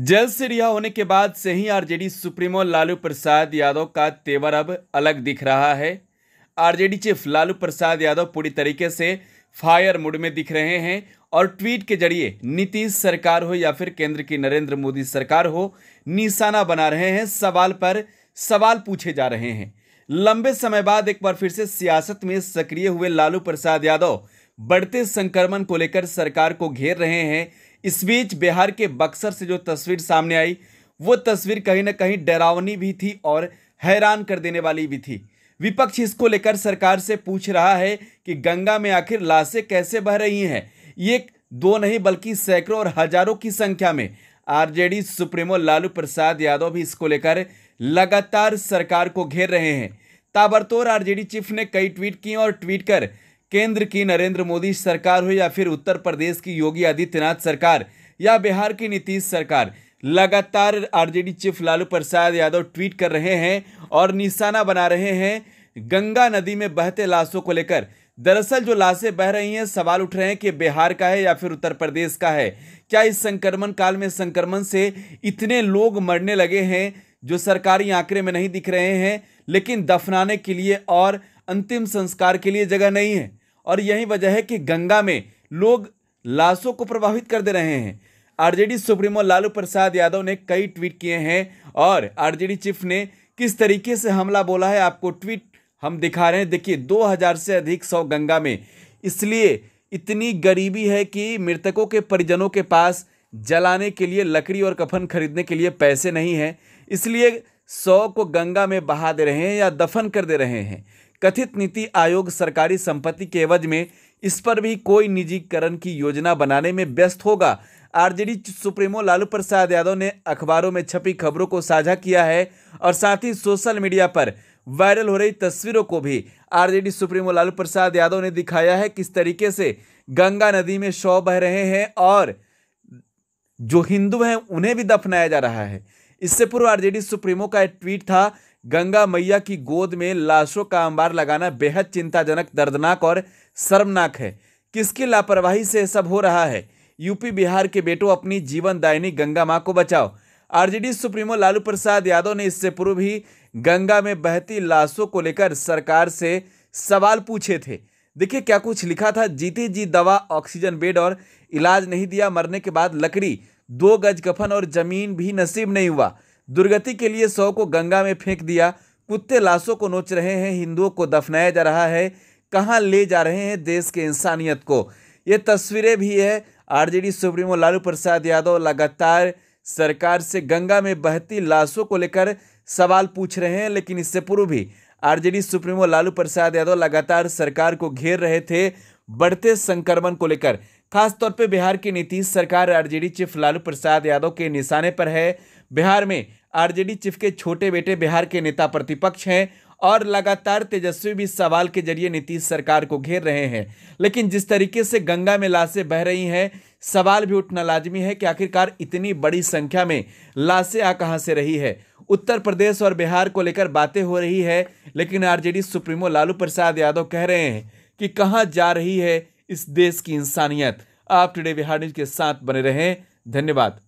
जल्द से रिहा होने के बाद से ही आरजेडी सुप्रीमो लालू प्रसाद यादव का तेवर अब अलग दिख रहा है आरजेडी चीफ लालू प्रसाद यादव पूरी तरीके से फायर मूड में दिख रहे हैं और ट्वीट के जरिए नीतीश सरकार हो या फिर केंद्र की नरेंद्र मोदी सरकार हो निशाना बना रहे हैं सवाल पर सवाल पूछे जा रहे हैं लंबे समय बाद एक बार फिर से सियासत में सक्रिय हुए लालू प्रसाद यादव बढ़ते संक्रमण को लेकर सरकार को घेर रहे हैं इस बीच बिहार के बक्सर से जो तस्वीर सामने आई वो तस्वीर कहीं ना कहीं डरावनी भी थी और हैरान कर देने वाली भी थी विपक्ष इसको लेकर सरकार से पूछ रहा है कि गंगा में आखिर लाशें कैसे बह रही हैं ये दो नहीं बल्कि सैकड़ों और हजारों की संख्या में आरजेडी सुप्रीमो लालू प्रसाद यादव भी इसको लेकर लगातार सरकार को घेर रहे हैं ताबड़तोड़ आरजेडी चीफ ने कई ट्वीट किए और ट्वीट कर केंद्र की नरेंद्र मोदी सरकार हो या फिर उत्तर प्रदेश की योगी आदित्यनाथ सरकार या बिहार की नीतीश सरकार लगातार RJD chief Lalu Prasad Yadav tweet कर रहे हैं और निशाना बना रहे हैं गंगा नदी में बहते लाशों को लेकर दरअसल जो लाशें बह रही हैं सवाल उठ रहे हैं कि बिहार का है या फिर उत्तर प्रदेश का है क्या इस संक्रमण काल में संक्रमण से इतने लोग मरने लगे हैं जो सरकारी आंकड़े में नहीं दिख रहे हैं लेकिन दफनाने के लिए और अंतिम संस्कार के लिए जगह नहीं है और यही वजह है कि गंगा में लोग लाशों को प्रभावित कर दे रहे हैं आरजेडी सुप्रीमो लालू प्रसाद यादव ने कई ट्वीट किए हैं और आरजेडी चीफ ने किस तरीके से हमला बोला है आपको ट्वीट हम दिखा रहे हैं देखिए 2000 से अधिक सौ गंगा में इसलिए इतनी गरीबी है कि मृतकों के परिजनों के पास जलाने के लिए लकड़ी और कफन खरीदने के लिए पैसे नहीं हैं इसलिए सौ को गंगा में बहा दे रहे हैं या दफन कर दे रहे हैं कथित नीति आयोग सरकारी संपत्ति के एवज में इस पर भी कोई निजीकरण की योजना बनाने में व्यस्त होगा आरजेडी सुप्रीमो लालू प्रसाद यादव ने अखबारों में छपी खबरों को साझा किया है और साथ ही सोशल मीडिया पर वायरल हो रही तस्वीरों को भी आरजेडी सुप्रीमो लालू प्रसाद यादव ने दिखाया है किस तरीके से गंगा नदी में शव बह रहे हैं और जो हिंदू हैं उन्हें भी दफनाया जा रहा है इससे पूर्व आरजेडी सुप्रीमो का एक ट्वीट था गंगा मैया की गोद में लाशों का अंबार लगाना बेहद चिंताजनक दर्दनाक और शर्मनाक है किसकी लापरवाही से सब हो रहा है यूपी बिहार के बेटों अपनी जीवन दायनी गंगा माँ को बचाओ आरजेडी सुप्रीमो लालू प्रसाद यादव ने इससे पूर्व ही गंगा में बहती लाशों को लेकर सरकार से सवाल पूछे थे देखिए क्या कुछ लिखा था जीते जी दवा ऑक्सीजन बेड और इलाज नहीं दिया मरने के बाद लकड़ी दो गज कफन और जमीन भी नसीब नहीं हुआ दुर्गति के लिए सौ को गंगा में फेंक दिया कुत्ते लाशों को नोच रहे हैं हिंदुओं को दफनाया जा रहा है कहाँ ले जा रहे हैं देश के इंसानियत को ये तस्वीरें भी है आरजेडी सुप्रीमो लालू प्रसाद यादव लगातार सरकार से गंगा में बहती लाशों को लेकर सवाल पूछ रहे हैं लेकिन इससे पूर्व भी आरजेडी सुप्रीमो लालू प्रसाद यादव लगातार सरकार को घेर रहे थे बढ़ते संक्रमण को लेकर खासतौर पर बिहार की नीतीश सरकार आरजेडी चीफ लालू प्रसाद यादव के निशाने पर है बिहार में आरजेडी चीफ के छोटे बेटे बिहार के नेता प्रतिपक्ष हैं और लगातार तेजस्वी भी सवाल के जरिए नीतीश सरकार को घेर रहे हैं लेकिन जिस तरीके से गंगा में लाशें बह रही हैं सवाल भी उठना लाजमी है कि आखिरकार इतनी बड़ी संख्या में लाशें आ कहाँ से रही है उत्तर प्रदेश और बिहार को लेकर बातें हो रही है लेकिन आरजेडी सुप्रीमो लालू प्रसाद यादव कह रहे हैं कि कहाँ जा रही है इस देश की इंसानियत आप टुडे बिहार न्यूज के साथ बने रहें धन्यवाद